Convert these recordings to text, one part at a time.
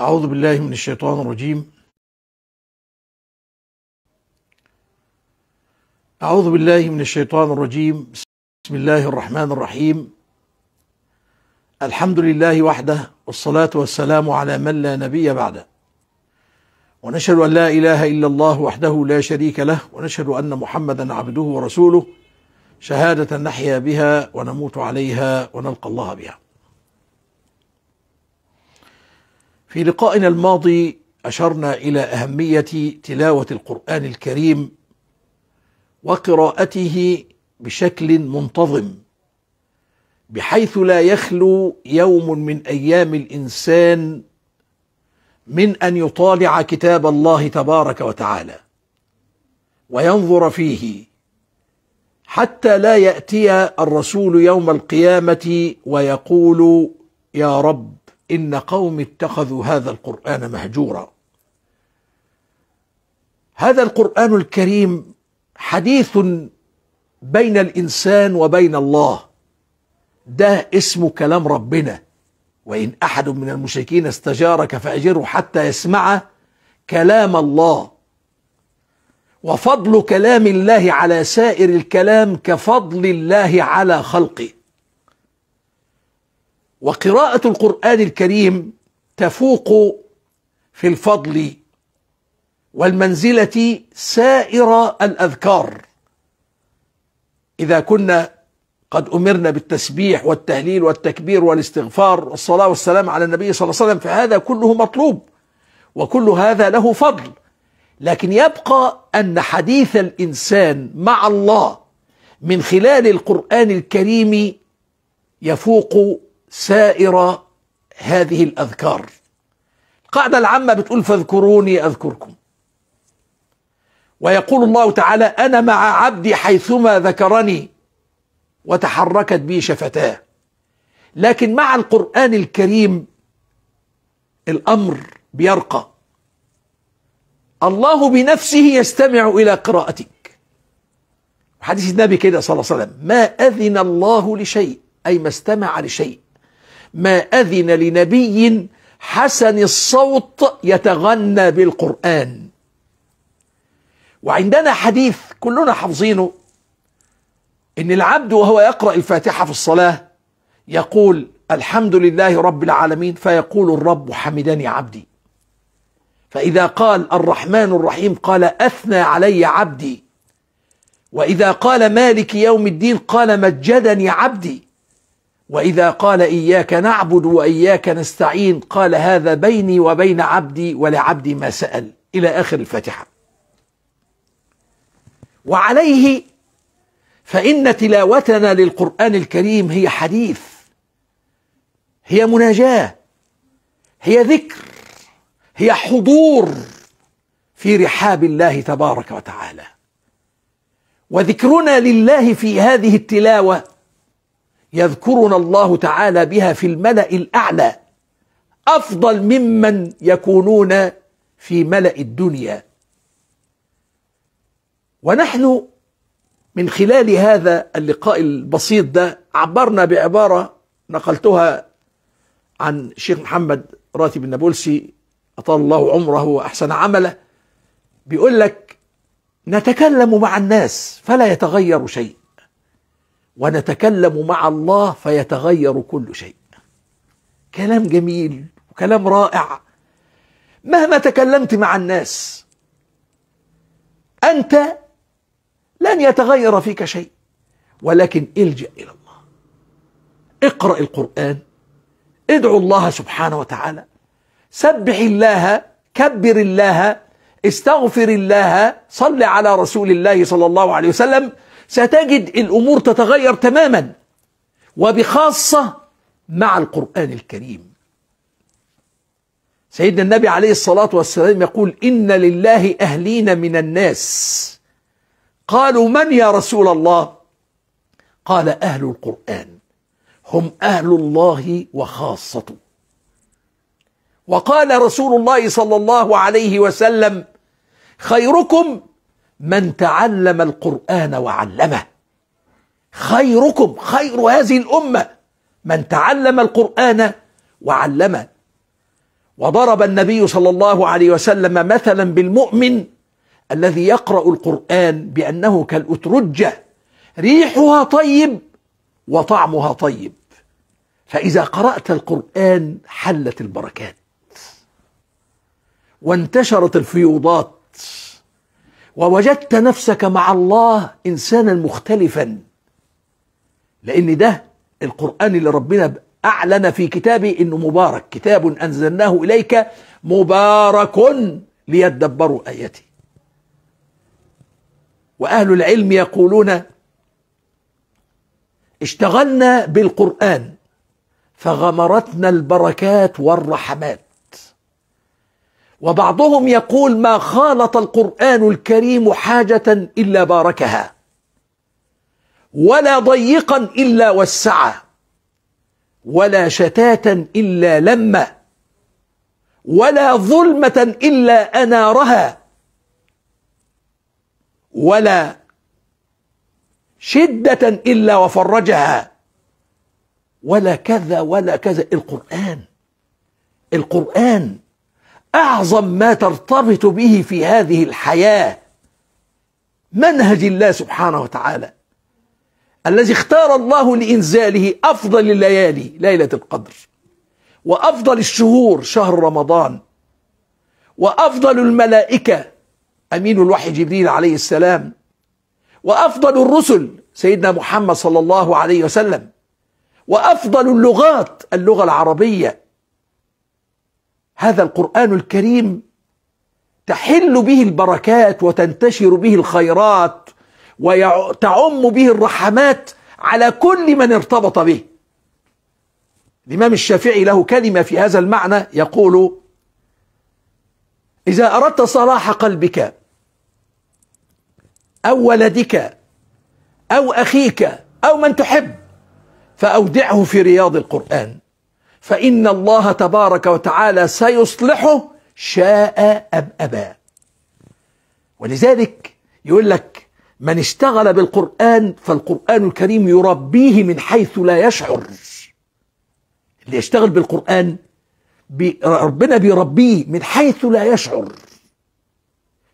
أعوذ بالله من الشيطان الرجيم أعوذ بالله من الشيطان الرجيم بسم الله الرحمن الرحيم الحمد لله وحده والصلاة والسلام على من لا نبي بعده ونشهد أن لا إله إلا الله وحده لا شريك له ونشهد أن محمدا عبده ورسوله شهادة نحيا بها ونموت عليها ونلقى الله بها في لقائنا الماضي اشرنا الى اهميه تلاوه القران الكريم وقراءته بشكل منتظم بحيث لا يخلو يوم من ايام الانسان من ان يطالع كتاب الله تبارك وتعالى وينظر فيه حتى لا ياتي الرسول يوم القيامه ويقول يا رب إن قوم اتخذوا هذا القرآن مهجورا هذا القرآن الكريم حديث بين الإنسان وبين الله ده اسمه كلام ربنا وإن أحد من المشركين استجارك فأجره حتى يسمع كلام الله وفضل كلام الله على سائر الكلام كفضل الله على خلقه وقراءة القرآن الكريم تفوق في الفضل والمنزلة سائر الأذكار إذا كنا قد أمرنا بالتسبيح والتهليل والتكبير والاستغفار والصلاة والسلام على النبي صلى الله عليه وسلم فهذا كله مطلوب وكل هذا له فضل لكن يبقى أن حديث الإنسان مع الله من خلال القرآن الكريم يفوق سائر هذه الأذكار القاعدة العامة بتقول فاذكروني أذكركم ويقول الله تعالى أنا مع عبدي حيثما ذكرني وتحركت بي شفتاه لكن مع القرآن الكريم الأمر بيرقى الله بنفسه يستمع إلى قراءتك حديث النبي كده صلى الله عليه وسلم ما أذن الله لشيء أي ما استمع لشيء ما أذن لنبي حسن الصوت يتغنى بالقرآن وعندنا حديث كلنا حافظينه إن العبد وهو يقرأ الفاتحة في الصلاة يقول الحمد لله رب العالمين فيقول الرب حمدني عبدي فإذا قال الرحمن الرحيم قال أثنى علي عبدي وإذا قال مالك يوم الدين قال مجدني عبدي واذا قال اياك نعبد واياك نستعين قال هذا بيني وبين عبدي ولعبدي ما سال الى اخر الفاتحه وعليه فان تلاوتنا للقران الكريم هي حديث هي مناجاه هي ذكر هي حضور في رحاب الله تبارك وتعالى وذكرنا لله في هذه التلاوه يذكرنا الله تعالى بها في الملأ الأعلى أفضل ممن يكونون في ملأ الدنيا ونحن من خلال هذا اللقاء البسيط ده عبرنا بعبارة نقلتها عن شيخ محمد راتب النابلسي أطال الله عمره وأحسن عمله بيقول لك نتكلم مع الناس فلا يتغير شيء ونتكلم مع الله فيتغير كل شيء كلام جميل وكلام رائع مهما تكلمت مع الناس انت لن يتغير فيك شيء ولكن الجا الى الله اقرا القران ادعو الله سبحانه وتعالى سبح الله كبر الله استغفر الله صل على رسول الله صلى الله عليه وسلم ستجد الأمور تتغير تماما وبخاصة مع القرآن الكريم سيدنا النبي عليه الصلاة والسلام يقول إن لله أهلين من الناس قالوا من يا رسول الله قال أهل القرآن هم أهل الله وخاصته وقال رسول الله صلى الله عليه وسلم خيركم من تعلم القرآن وعلمه خيركم خير هذه الأمة من تعلم القرآن وعلمه وضرب النبي صلى الله عليه وسلم مثلا بالمؤمن الذي يقرأ القرآن بأنه كالأترجة ريحها طيب وطعمها طيب فإذا قرأت القرآن حلت البركات وانتشرت الفيوضات ووجدت نفسك مع الله انسانا مختلفا لان ده القران اللي ربنا اعلن في كتابه انه مبارك كتاب انزلناه اليك مبارك ليدبروا اياته واهل العلم يقولون اشتغلنا بالقران فغمرتنا البركات والرحمات وبعضهم يقول ما خالط القرآن الكريم حاجة إلا باركها ولا ضيقا إلا وسعه ولا شتاتا إلا لما ولا ظلمة إلا أنارها ولا شدة إلا وفرجها ولا كذا ولا كذا القرآن القرآن أعظم ما ترتبط به في هذه الحياة منهج الله سبحانه وتعالى الذي اختار الله لإنزاله أفضل الليالي ليلة القدر وأفضل الشهور شهر رمضان وأفضل الملائكة أمين الوحي جبريل عليه السلام وأفضل الرسل سيدنا محمد صلى الله عليه وسلم وأفضل اللغات اللغة العربية هذا القرآن الكريم تحل به البركات وتنتشر به الخيرات وتعم به الرحمات على كل من ارتبط به الإمام الشافعي له كلمة في هذا المعنى يقول إذا أردت صلاح قلبك أو ولدك أو أخيك أو من تحب فأودعه في رياض القرآن فإن الله تبارك وتعالى سيصلحه شاء أم أبى ولذلك يقول لك من اشتغل بالقرآن فالقرآن الكريم يربيه من حيث لا يشعر اللي يشتغل بالقرآن بي ربنا بيربيه من حيث لا يشعر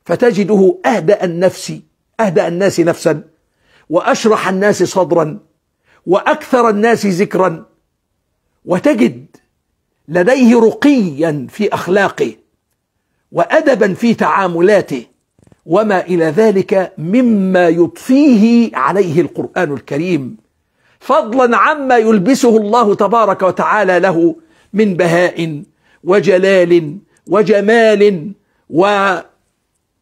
فتجده أهدأ النفس أهدأ الناس نفسا وأشرح الناس صدرا وأكثر الناس ذكرا وتجد لديه رقيا في اخلاقه وادبا في تعاملاته وما الى ذلك مما يضفيه عليه القران الكريم فضلا عما يلبسه الله تبارك وتعالى له من بهاء وجلال وجمال و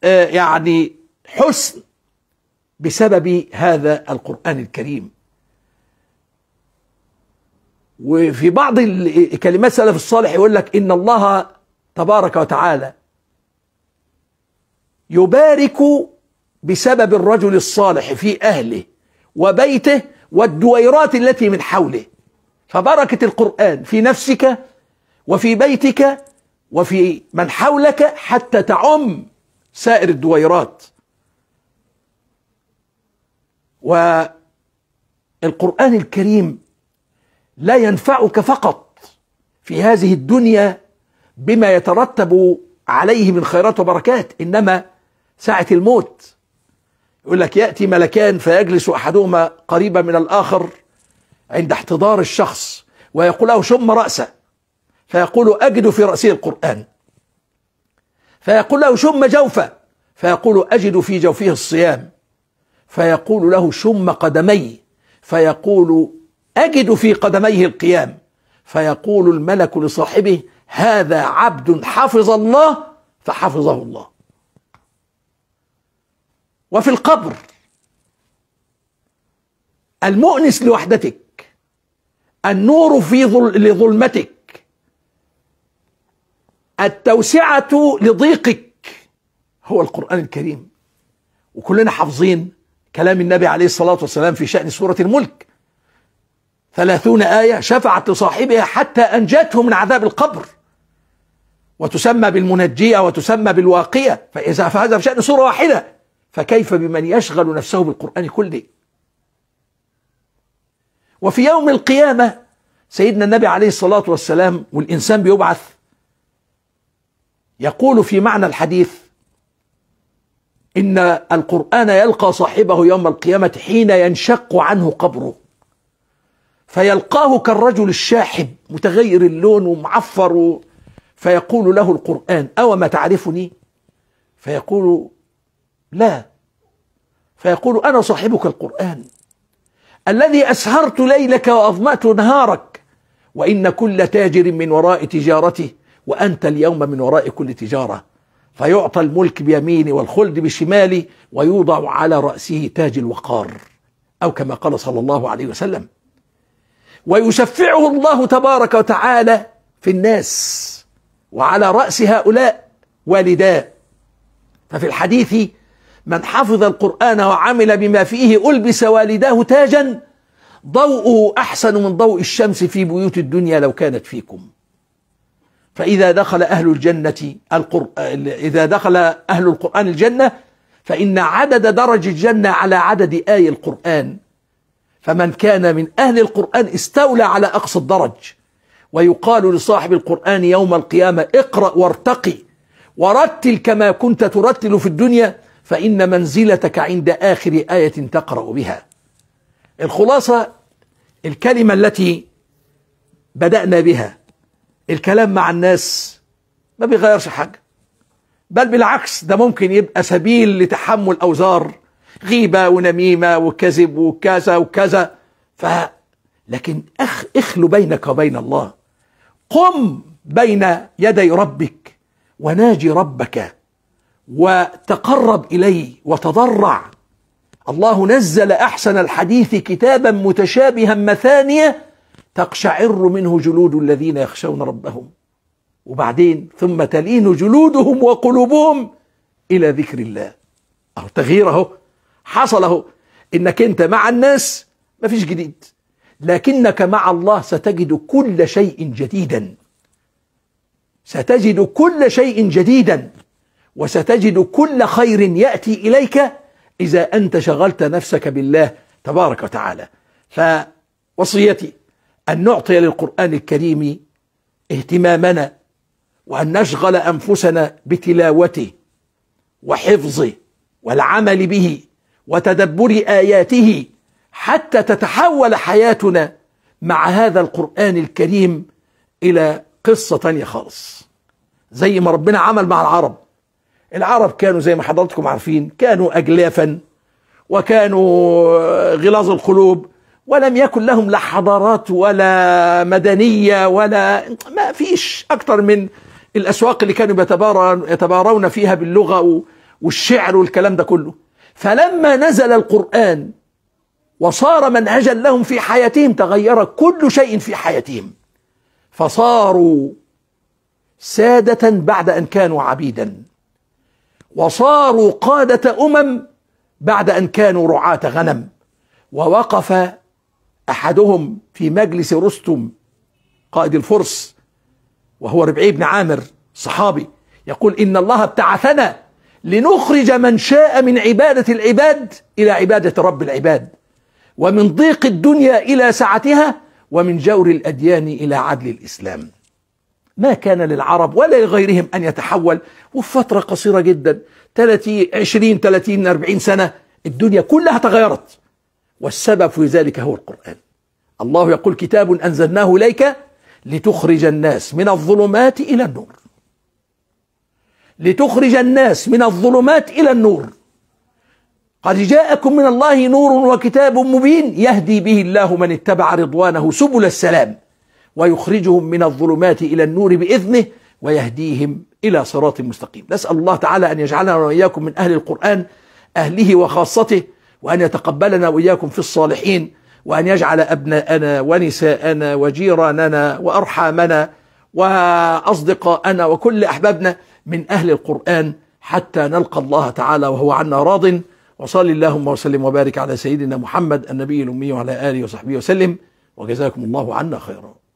آه، يعني حسن بسبب هذا القران الكريم وفي بعض كلمات السلف الصالح يقول لك إن الله تبارك وتعالى يبارك بسبب الرجل الصالح في أهله وبيته والدويرات التي من حوله فبركة القرآن في نفسك وفي بيتك وفي من حولك حتى تعم سائر الدويرات والقرآن الكريم لا ينفعك فقط في هذه الدنيا بما يترتب عليه من خيرات وبركات انما ساعه الموت يقول لك ياتي ملكان فيجلس احدهما قريبا من الاخر عند احتضار الشخص ويقول له شم راسه فيقول اجد في راسه القران فيقول له شم جوفه فيقول اجد في جوفه الصيام فيقول له شم قدمي فيقول أجد في قدميه القيام فيقول الملك لصاحبه هذا عبد حفظ الله فحفظه الله وفي القبر المؤنس لوحدتك النور في ظل لظلمتك التوسعة لضيقك هو القرآن الكريم وكلنا حافظين كلام النبي عليه الصلاة والسلام في شأن سورة الملك ثلاثون آية شفعت لصاحبها حتى أنجته من عذاب القبر وتسمى بالمنجية وتسمى بالواقية فإذا فهذا في شأن سورة واحدة فكيف بمن يشغل نفسه بالقرآن كله وفي يوم القيامة سيدنا النبي عليه الصلاة والسلام والإنسان بيبعث يقول في معنى الحديث إن القرآن يلقى صاحبه يوم القيامة حين ينشق عنه قبره فيلقاه كالرجل الشاحب متغير اللون ومعفر فيقول له القرآن أو ما تعرفني فيقول لا فيقول أنا صاحبك القرآن الذي أسهرت ليلك وأظمأت نهارك وإن كل تاجر من وراء تجارته وأنت اليوم من وراء كل تجارة فيعطى الملك بيمين والخلد بشمالي ويوضع على رأسه تاج الوقار أو كما قال صلى الله عليه وسلم ويشفعه الله تبارك وتعالى في الناس وعلى رأس هؤلاء والداه ففي الحديث من حفظ القرآن وعمل بما فيه ألبس والداه تاجا ضوءه أحسن من ضوء الشمس في بيوت الدنيا لو كانت فيكم فإذا دخل أهل الجنة القر... إذا دخل أهل القرآن الجنة فإن عدد درج الجنة على عدد آي القرآن فمن كان من أهل القرآن استولى على أقصى الدرج ويقال لصاحب القرآن يوم القيامة اقرأ وارتقي ورتل كما كنت ترتل في الدنيا فإن منزلتك عند آخر آية تقرأ بها الخلاصة الكلمة التي بدأنا بها الكلام مع الناس ما بيغيرش حاجة بل بالعكس ده ممكن يبقى سبيل لتحمل أوزار غيبة ونميمة وكذب وكذا وكذا ف لكن أخ اخلو بينك وبين الله قم بين يدي ربك وناجي ربك وتقرب إليه وتضرع الله نزل أحسن الحديث كتابا متشابها مثانية تقشعر منه جلود الذين يخشون ربهم وبعدين ثم تلين جلودهم وقلوبهم إلى ذكر الله أو تغيير أهو حصل اهو انك انت مع الناس ما فيش جديد لكنك مع الله ستجد كل شيء جديدا ستجد كل شيء جديدا وستجد كل خير ياتي اليك اذا انت شغلت نفسك بالله تبارك وتعالى فوصيتي ان نعطي للقران الكريم اهتمامنا وان نشغل انفسنا بتلاوته وحفظه والعمل به وتدبر اياته حتى تتحول حياتنا مع هذا القران الكريم الى قصه تانية خالص زي ما ربنا عمل مع العرب العرب كانوا زي ما حضراتكم عارفين كانوا اجلافا وكانوا غلاظ القلوب ولم يكن لهم لا حضارات ولا مدنيه ولا ما فيش اكتر من الاسواق اللي كانوا يتبارون فيها باللغه والشعر والكلام ده كله فلما نزل القرآن وصار منهجا لهم في حياتهم تغير كل شيء في حياتهم فصاروا سادة بعد أن كانوا عبيدا وصاروا قادة أمم بعد أن كانوا رعاة غنم ووقف أحدهم في مجلس رستم قائد الفرس وهو ربعي بن عامر صحابي يقول إن الله ابتعثنا لنخرج من شاء من عبادة العباد إلى عبادة رب العباد ومن ضيق الدنيا إلى سعتها ومن جور الأديان إلى عدل الإسلام ما كان للعرب ولا لغيرهم أن يتحول وفي فترة قصيرة جدا 30 20 30 40 سنة الدنيا كلها تغيرت والسبب في ذلك هو القرآن الله يقول كتاب أنزلناه إليك لتخرج الناس من الظلمات إلى النور لتخرج الناس من الظلمات إلى النور قد جاءكم من الله نور وكتاب مبين يهدي به الله من اتبع رضوانه سبل السلام ويخرجهم من الظلمات إلى النور بإذنه ويهديهم إلى صراط مستقيم نسأل الله تعالى أن يجعلنا وإياكم من أهل القرآن أهله وخاصته وأن يتقبلنا وإياكم في الصالحين وأن يجعل أبناءنا ونساءنا وجيراننا وأرحامنا وأصدقاءنا وكل أحبابنا من أهل القرآن حتى نلقى الله تعالى وهو عنا راض وصل اللهم وسلم وبارك على سيدنا محمد النبي الأمي وعلى آله وصحبه وسلم وجزاكم الله عنا خيرا